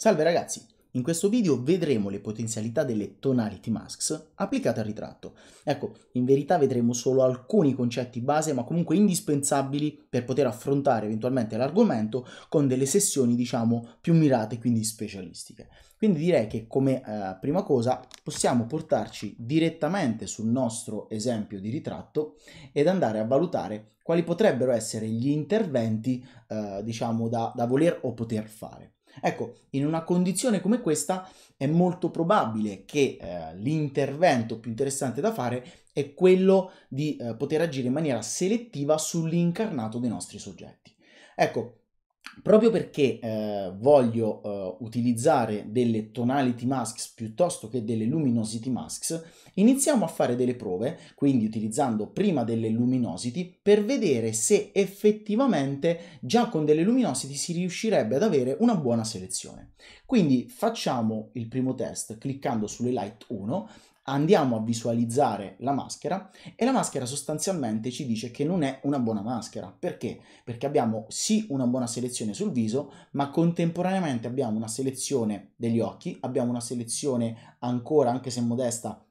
Salve ragazzi! In questo video vedremo le potenzialità delle tonality masks applicate al ritratto. Ecco, in verità vedremo solo alcuni concetti base ma comunque indispensabili per poter affrontare eventualmente l'argomento con delle sessioni diciamo più mirate quindi specialistiche. Quindi direi che come eh, prima cosa possiamo portarci direttamente sul nostro esempio di ritratto ed andare a valutare quali potrebbero essere gli interventi eh, diciamo da, da voler o poter fare. Ecco, in una condizione come questa è molto probabile che eh, l'intervento più interessante da fare è quello di eh, poter agire in maniera selettiva sull'incarnato dei nostri soggetti. Ecco, proprio perché eh, voglio eh, utilizzare delle tonality masks piuttosto che delle luminosity masks, iniziamo a fare delle prove, quindi utilizzando prima delle luminosity, per vedere se effettivamente già con delle luminosity si riuscirebbe ad avere una buona selezione. Quindi facciamo il primo test cliccando sulle light 1, andiamo a visualizzare la maschera e la maschera sostanzialmente ci dice che non è una buona maschera. Perché? Perché abbiamo sì una buona selezione sul viso, ma contemporaneamente abbiamo una selezione degli occhi, abbiamo una selezione ancora, anche se modesta,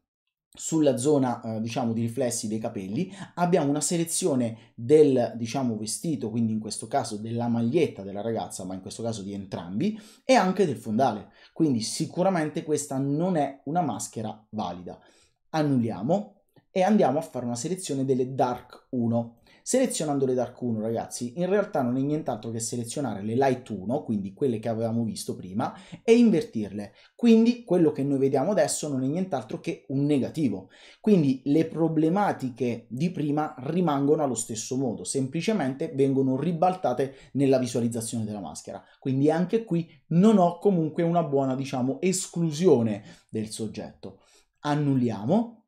sulla zona eh, diciamo di riflessi dei capelli abbiamo una selezione del diciamo vestito quindi in questo caso della maglietta della ragazza ma in questo caso di entrambi e anche del fondale quindi sicuramente questa non è una maschera valida annulliamo e andiamo a fare una selezione delle dark 1 Selezionando le Dark 1, ragazzi, in realtà non è nient'altro che selezionare le Light 1, quindi quelle che avevamo visto prima, e invertirle. Quindi quello che noi vediamo adesso non è nient'altro che un negativo. Quindi le problematiche di prima rimangono allo stesso modo, semplicemente vengono ribaltate nella visualizzazione della maschera. Quindi anche qui non ho comunque una buona, diciamo, esclusione del soggetto. Annulliamo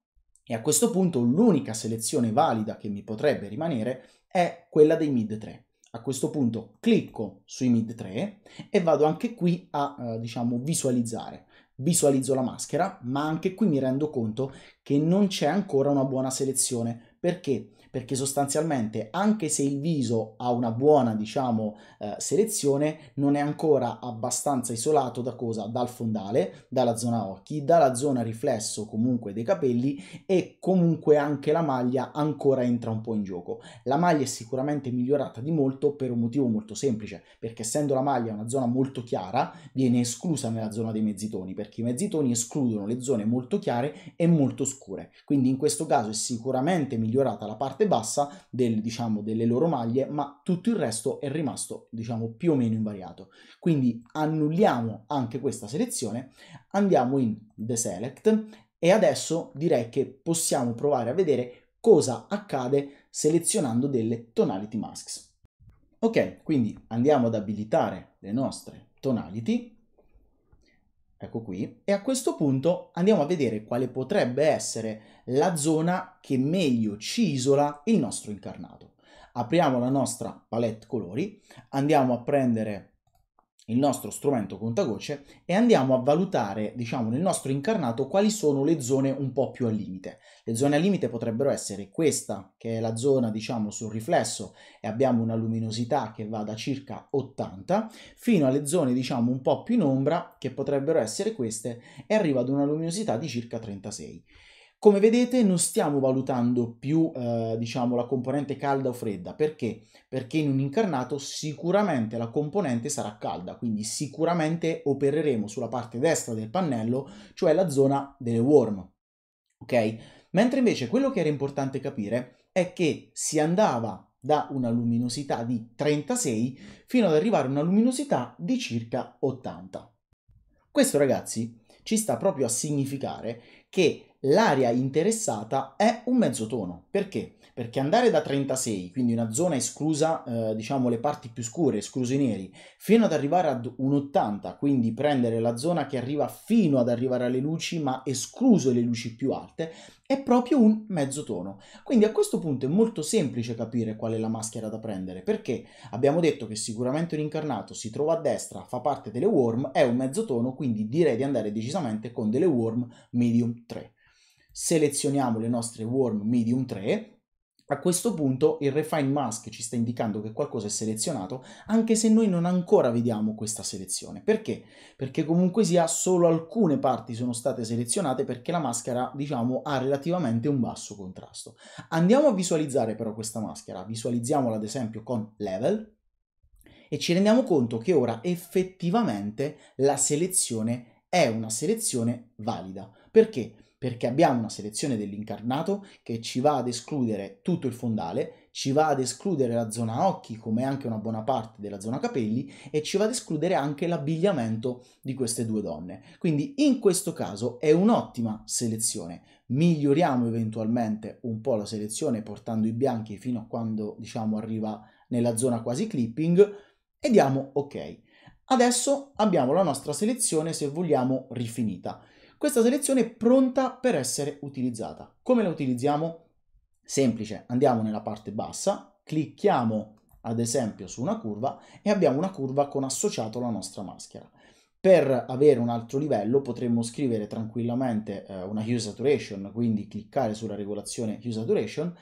e a questo punto l'unica selezione valida che mi potrebbe rimanere è quella dei mid 3. A questo punto clicco sui mid 3 e vado anche qui a, eh, diciamo, visualizzare. Visualizzo la maschera, ma anche qui mi rendo conto che non c'è ancora una buona selezione perché? Perché sostanzialmente anche se il viso ha una buona, diciamo, eh, selezione, non è ancora abbastanza isolato da cosa? Dal fondale, dalla zona occhi, dalla zona riflesso comunque dei capelli e comunque anche la maglia ancora entra un po' in gioco. La maglia è sicuramente migliorata di molto per un motivo molto semplice, perché essendo la maglia una zona molto chiara, viene esclusa nella zona dei mezzitoni, perché i mezzitoni escludono le zone molto chiare e molto scure. Quindi in questo caso è sicuramente migliorata migliorata la parte bassa del, diciamo, delle loro maglie, ma tutto il resto è rimasto diciamo, più o meno invariato. Quindi annulliamo anche questa selezione, andiamo in deselect e adesso direi che possiamo provare a vedere cosa accade selezionando delle tonality masks. Ok, quindi andiamo ad abilitare le nostre tonality ecco qui, e a questo punto andiamo a vedere quale potrebbe essere la zona che meglio ci isola il nostro incarnato. Apriamo la nostra palette colori, andiamo a prendere il nostro strumento contagocce e andiamo a valutare, diciamo, nel nostro incarnato quali sono le zone un po' più al limite. Le zone al limite potrebbero essere questa, che è la zona, diciamo, sul riflesso e abbiamo una luminosità che va da circa 80, fino alle zone, diciamo, un po' più in ombra, che potrebbero essere queste, e arriva ad una luminosità di circa 36. Come vedete non stiamo valutando più eh, diciamo, la componente calda o fredda, perché? Perché in un incarnato sicuramente la componente sarà calda, quindi sicuramente opereremo sulla parte destra del pannello, cioè la zona delle warm, ok? Mentre invece quello che era importante capire è che si andava da una luminosità di 36 fino ad arrivare a una luminosità di circa 80. Questo ragazzi ci sta proprio a significare che l'area interessata è un mezzotono. Perché? Perché andare da 36, quindi una zona esclusa, eh, diciamo le parti più scure, esclusi i neri, fino ad arrivare ad un 80, quindi prendere la zona che arriva fino ad arrivare alle luci, ma escluso le luci più alte, è proprio un mezzotono. Quindi a questo punto è molto semplice capire qual è la maschera da prendere, perché abbiamo detto che sicuramente un incarnato si trova a destra, fa parte delle warm, è un mezzotono, quindi direi di andare decisamente con delle warm medium 3 selezioniamo le nostre worm medium 3, a questo punto il refine mask ci sta indicando che qualcosa è selezionato, anche se noi non ancora vediamo questa selezione. Perché? Perché comunque sia solo alcune parti sono state selezionate perché la maschera, diciamo, ha relativamente un basso contrasto. Andiamo a visualizzare però questa maschera, visualizziamola ad esempio con level e ci rendiamo conto che ora effettivamente la selezione è una selezione valida. Perché? perché abbiamo una selezione dell'incarnato che ci va ad escludere tutto il fondale, ci va ad escludere la zona occhi come anche una buona parte della zona capelli e ci va ad escludere anche l'abbigliamento di queste due donne. Quindi in questo caso è un'ottima selezione. Miglioriamo eventualmente un po' la selezione portando i bianchi fino a quando diciamo arriva nella zona quasi clipping e diamo ok. Adesso abbiamo la nostra selezione se vogliamo rifinita questa selezione è pronta per essere utilizzata. Come la utilizziamo? Semplice, andiamo nella parte bassa, clicchiamo ad esempio su una curva e abbiamo una curva con associato la nostra maschera. Per avere un altro livello potremmo scrivere tranquillamente eh, una hue saturation, quindi cliccare sulla regolazione hue saturation,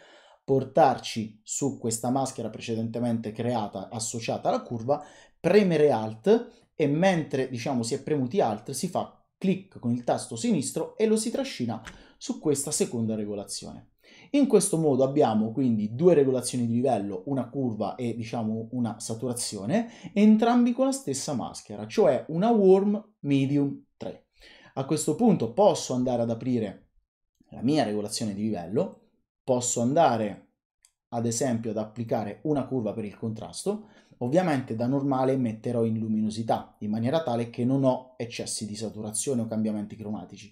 portarci su questa maschera precedentemente creata associata alla curva, premere alt e mentre diciamo si è premuti alt si fa clic con il tasto sinistro e lo si trascina su questa seconda regolazione. In questo modo abbiamo quindi due regolazioni di livello, una curva e diciamo una saturazione, entrambi con la stessa maschera, cioè una worm medium 3. A questo punto posso andare ad aprire la mia regolazione di livello, posso andare ad esempio ad applicare una curva per il contrasto, Ovviamente da normale metterò in luminosità, in maniera tale che non ho eccessi di saturazione o cambiamenti cromatici.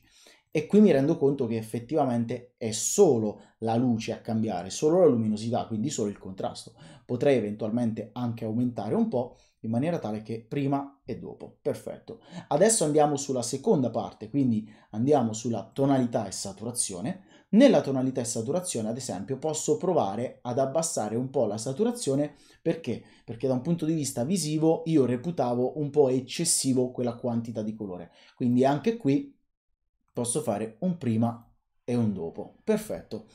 E qui mi rendo conto che effettivamente è solo la luce a cambiare, solo la luminosità, quindi solo il contrasto. Potrei eventualmente anche aumentare un po' in maniera tale che prima e dopo. Perfetto. Adesso andiamo sulla seconda parte, quindi andiamo sulla tonalità e saturazione. Nella tonalità e saturazione, ad esempio, posso provare ad abbassare un po' la saturazione perché? Perché da un punto di vista visivo io reputavo un po' eccessivo quella quantità di colore. Quindi anche qui posso fare un prima e un dopo. Perfetto.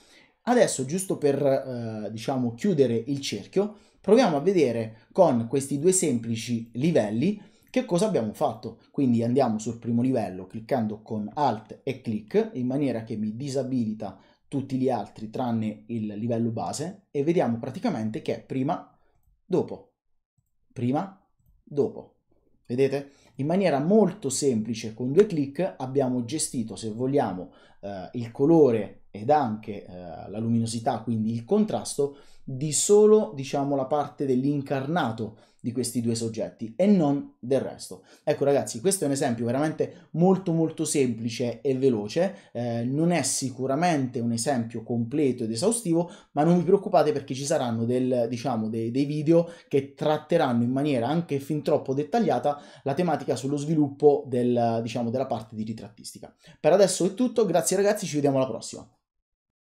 Adesso, giusto per eh, diciamo chiudere il cerchio, proviamo a vedere con questi due semplici livelli che cosa abbiamo fatto? Quindi andiamo sul primo livello cliccando con Alt e Click in maniera che mi disabilita tutti gli altri tranne il livello base e vediamo praticamente che è prima, dopo, prima, dopo. Vedete? In maniera molto semplice con due clic abbiamo gestito, se vogliamo, eh, il colore ed anche eh, la luminosità, quindi il contrasto di solo, diciamo, la parte dell'incarnato di questi due soggetti e non del resto. Ecco ragazzi, questo è un esempio veramente molto molto semplice e veloce, eh, non è sicuramente un esempio completo ed esaustivo, ma non vi preoccupate perché ci saranno del, diciamo, dei, dei video che tratteranno in maniera anche fin troppo dettagliata la tematica sullo sviluppo del, diciamo, della parte di ritrattistica. Per adesso è tutto, grazie ragazzi, ci vediamo alla prossima.